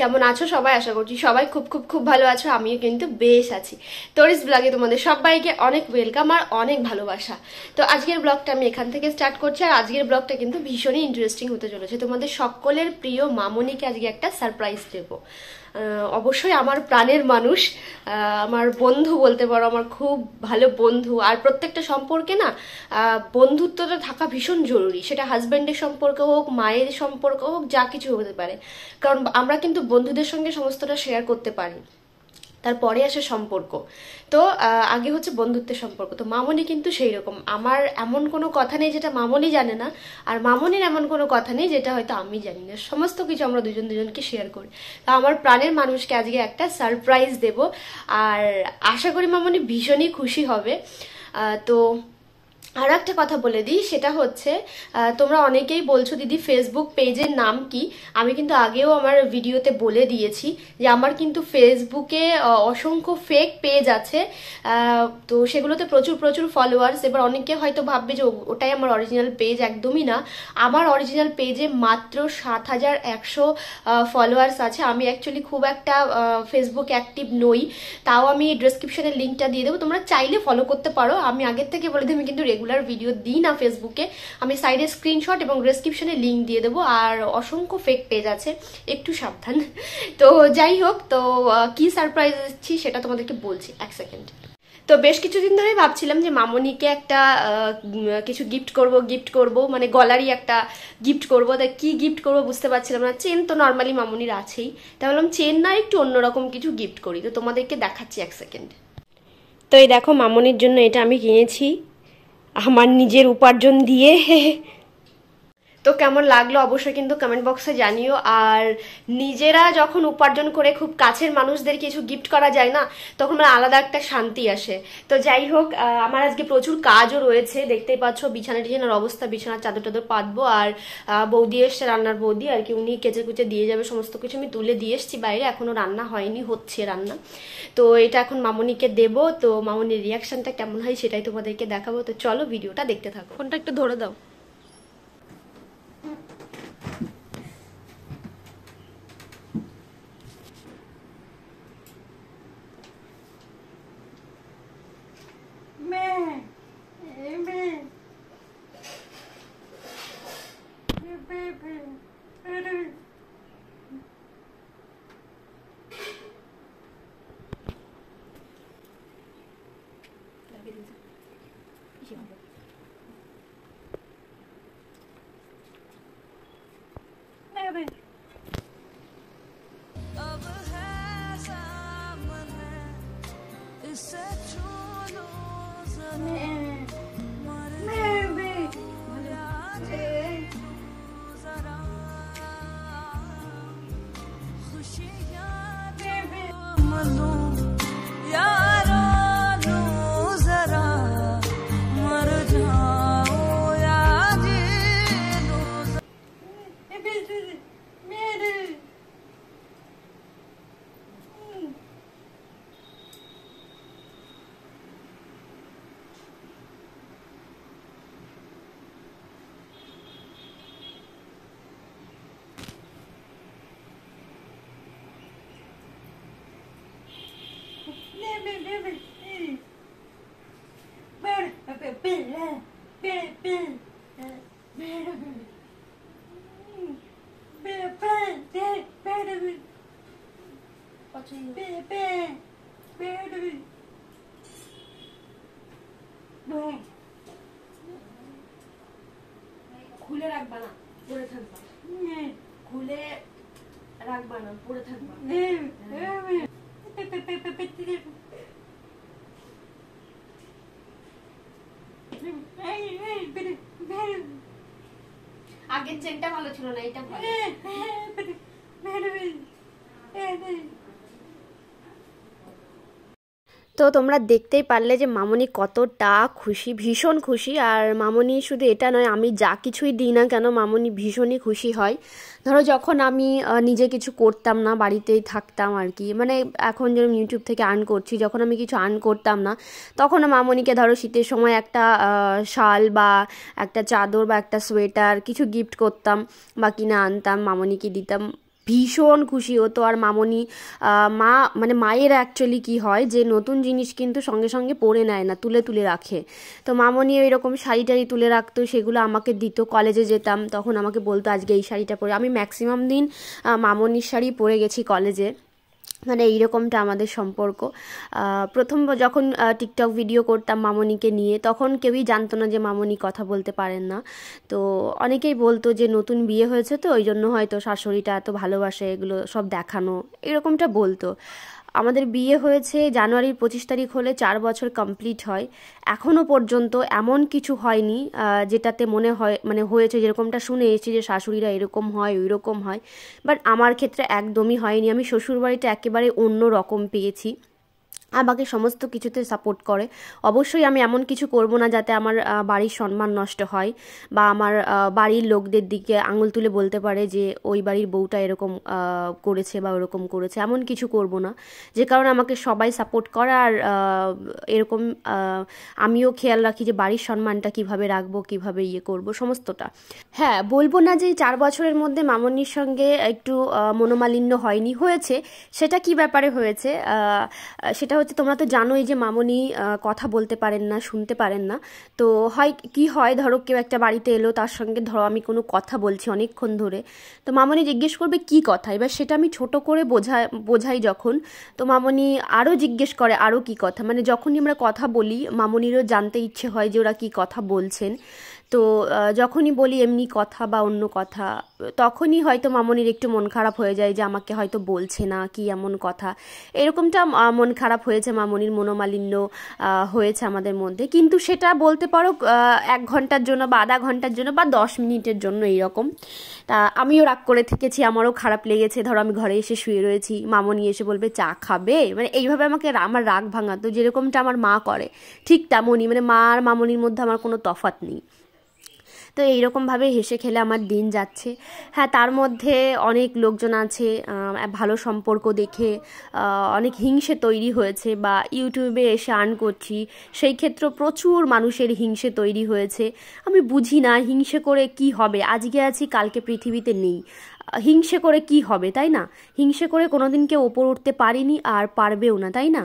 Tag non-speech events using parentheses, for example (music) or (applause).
কেমন আছো সবাই আশা করছি সবাই খুব খুব খুব ভালো আছো আমিও কিন্তু বেশ আছি তোরিস ব্লগে তোমাদের সবাইকে অনেক ওয়েলকাম আর অনেক ভালোবাসা তো আজকের ব্লগটা আমি এখান থেকে স্টার্ট করছি আর আজকের ব্লগটা কিন্তু ভীষণই ইন্টারেস্টিং হতে চলেছে তোমাদের সকলের প্রিয় মামনিকে আজকে একটা সারপ্রাইজ দেবো অবশ্যই আমার প্রাণের মানুষ আমার বন্ধু বলতে পারো আমার খুব ভালো বন্ধু আর প্রত্যেকটা সম্পর্কে না বন্ধুত্বটা থাকা ভীষণ জরুরি সেটা হাজব্যান্ডের সম্পর্ক হোক মায়ের সম্পর্ক হোক যা কিছু হতে পারে কারণ আমরা কিন্তু বন্ধুদের সঙ্গে সমস্তটা শেয়ার করতে পারি তারপরে আসে সম্পর্ক তো আগে হচ্ছে বন্ধুত্বের সম্পর্ক তো মামনি কিন্তু সেই রকম আমার এমন কোনো কথা নেই যেটা মামনি জানে না আর মামনির এমন কোনো কথা নেই যেটা হয়তো আমি জানি না সমস্ত কিছু আমরা দুজন দুজনকে শেয়ার করি তো আমার প্রাণের মানুষকে আজকে একটা সারপ্রাইজ দেব আর আশা করি মামনি ভীষণই খুশি হবে তো আর একটা কথা বলে দিই সেটা হচ্ছে তোমরা অনেকেই বলছো দিদি ফেসবুক পেজের নাম কি আমি কিন্তু আগেও আমার ভিডিওতে বলে দিয়েছি যে আমার কিন্তু ফেসবুকে অসংখ্য ফেক পেজ আছে তো সেগুলোতে প্রচুর প্রচুর ফলোয়ার্স এবার অনেকে হয়তো ভাববে যে ওটাই আমার অরিজিনাল পেজ একদমই না আমার অরিজিনাল পেজে মাত্র সাত হাজার একশো ফলোয়ার্স আছে আমি অ্যাকচুয়ালি খুব একটা ফেসবুক অ্যাক্টিভ নই তাও আমি ডিসক্রিপশনের লিঙ্কটা দিয়ে দেবো তোমরা চাইলে ফলো করতে পারো আমি আগের থেকে বলে দিই আমি কিন্তু রেগুলার ভিডিও দিই না ফেসবুকে আমি সাইডে স্ক্রিনশট এবং ডেসক্রিপশনে লিঙ্ক দিয়ে দেবো আর অসংখ্য ফেক পেজ আছে একটু সাবধান তো যাই হোক তো কি সারপ্রাইজ এসেছি সেটা তোমাদেরকে বলছি এক সেকেন্ড তো বেশ কিছুদিন ধরে ভাবছিলাম যে মামনিকে একটা কিছু গিফট করব গিফট করব মানে গলারই একটা গিফট করব তা কি গিফট করব বুঝতে পারছিলাম না চেন তো নর্মালি মামনির আছেই তা বললাম চেন না একটু অন্যরকম কিছু গিফট করি তো তোমাদেরকে দেখাচ্ছি এক সেকেন্ড তো এই দেখো মামনির জন্য এটা আমি কিনেছি আমার নিজের উপার্জন দিয়ে (laughs) তো কেমন লাগলো অবশ্যই কিন্তু কমেন্ট বক্সে জানিও আর নিজেরা যখন উপার্জন করে খুব কাছের মানুষদের কিছু গিফট করা যায় না তখন মানে আলাদা একটা শান্তি আসে তো যাই হোক আমার আজকে প্রচুর কাজও রয়েছে দেখতেই পাচ্ছ বিছানা টিছানার অবস্থা বিছানার চাদর টাদর পাতবো আর বৌদি এসছে রান্নার বৌদি আর কি উনি কেচে কুচে দিয়ে যাবে সমস্ত কিছু আমি তুলে দিয়ে এসছি বাইরে এখনও রান্না হয়নি হচ্ছে রান্না তো এটা এখন মামনিকে দেব তো মামনির রিয়াকশানটা কেমন হয় সেটাই তোমাদেরকে দেখাবো তো চলো ভিডিওটা দেখতে থাকো ফোনটা একটু ধরে দাও alone. খুলে রাখবা না পড়ে থাকবা খুলে রাখবা না পড়ে থাকবা আগের চেনটা ভালো ছিল না এইটা ভালো তো তোমরা দেখতেই পারলে যে মামনি কতটা খুশি ভীষণ খুশি আর মামনি শুধু এটা নয় আমি যা কিছুই দিই না কেন মামনি ভীষণই খুশি হয় ধরো যখন আমি নিজে কিছু করতাম না বাড়িতেই থাকতাম আর কি মানে এখন যেরকম ইউটিউব থেকে আর্ন করছি যখন আমি কিছু আর্ন করতাম না তখন মামনিকে ধরো শীতের সময় একটা শাল বা একটা চাদর বা একটা সোয়েটার কিছু গিফট করতাম বা কিনে আনতাম মামনিকে দিতাম ভীষণ খুশি হতো আর মামনি মা মানে মায়ের অ্যাকচুয়ালি কি হয় যে নতুন জিনিস কিন্তু সঙ্গে সঙ্গে পরে নেয় না তুলে তুলে রাখে তো মামনি ওই রকম শাড়ি টাড়ি তুলে রাখতো সেগুলো আমাকে দিত কলেজে যেতাম তখন আমাকে বলতো আজকে এই শাড়িটা পরে আমি ম্যাক্সিমাম দিন মামনির শাড়ি পরে গেছি কলেজে মানে এইরকমটা আমাদের সম্পর্ক প্রথম যখন টিকটক ভিডিও করতাম মামনিকে নিয়ে তখন কেউই জানতো না যে মামনি কথা বলতে পারেন না তো অনেকেই বলতো যে নতুন বিয়ে হয়েছে তো ওই জন্য হয়তো শাশুড়িটা এত ভালোবাসে এগুলো সব দেখানো এরকমটা বলতো আমাদের বিয়ে হয়েছে জানুয়ারির পঁচিশ তারিখ হলে চার বছর কমপ্লিট হয় এখনও পর্যন্ত এমন কিছু হয়নি যেটাতে মনে হয় মানে হয়েছে যেরকমটা শুনে এসেছি যে শাশুড়িরা এরকম হয় ওই রকম হয় বাট আমার ক্ষেত্রে একদমই হয়নি আমি শ্বশুরবাড়িটা একেবারে অন্য রকম পেয়েছি আমাকে সমস্ত কিছুতে সাপোর্ট করে অবশ্যই আমি এমন কিছু করব না যাতে আমার বাড়ির সম্মান নষ্ট হয় বা আমার বাড়ির লোকদের দিকে আঙুল তুলে বলতে পারে যে ওই বাড়ির বউটা এরকম করেছে বা ওরকম করেছে এমন কিছু করব না যে কারণে আমাকে সবাই সাপোর্ট করে আর এরকম আমিও খেয়াল রাখি যে বাড়ির সম্মানটা কিভাবে রাখবো কিভাবে ইয়ে করব সমস্তটা হ্যাঁ বলবো না যে চার বছরের মধ্যে মামনির সঙ্গে একটু মনোমালিন্য হয়নি হয়েছে সেটা কি ব্যাপারে হয়েছে সেটা হচ্ছে তোমরা তো জানোই যে মামনি কথা বলতে পারেন না শুনতে পারেন না তো হয় কি হয় ধরো কেউ একটা বাড়িতে এলো তার সঙ্গে ধরো আমি কোনো কথা বলছি অনেকক্ষণ ধরে তো মামনি জিজ্ঞেস করবে কি কথা এবার সেটা আমি ছোট করে বোঝা বোঝাই যখন তো মামনি আরও জিজ্ঞেস করে আরও কি কথা মানে যখনই আমরা কথা বলি মামনিরও জানতে ইচ্ছে হয় যে ওরা কি কথা বলছেন তো যখনই বলি এমনি কথা বা অন্য কথা তখনই হয়তো মামনির একটু মন খারাপ হয়ে যায় যে আমাকে হয়তো বলছে না কি এমন কথা এরকমটা মন খারাপ হয়েছে মামনির মনোমালিন্য হয়েছে আমাদের মধ্যে কিন্তু সেটা বলতে পারো এক ঘন্টার জন্য বা আধা ঘন্টার জন্য বা দশ মিনিটের জন্য এইরকম তা আমিও রাগ করে থেকেছি আমারও খারাপ লেগেছে ধরো আমি ঘরে এসে শুয়ে রয়েছি মামনি এসে বলবে চা খাবে মানে এইভাবে আমাকে আমার রাগ ভাঙাতো যেরকমটা আমার মা করে ঠিক তেমনই মানে মা আর মামনির মধ্যে আমার কোনো তফাত নেই তো এইরকমভাবে হেসে খেলে আমার দিন যাচ্ছে হ্যাঁ তার মধ্যে অনেক লোকজন আছে ভালো সম্পর্ক দেখে অনেক হিংসে তৈরি হয়েছে বা ইউটিউবে এসে আর্ন করছি সেই ক্ষেত্রে প্রচুর মানুষের হিংসে তৈরি হয়েছে আমি বুঝি না হিংসে করে কি হবে আজকে আছি কালকে পৃথিবীতে নেই হিংসে করে কি হবে তাই না হিংসে করে কোনোদিন কেউ ওপর উঠতে পারিনি আর পারবেও না তাই না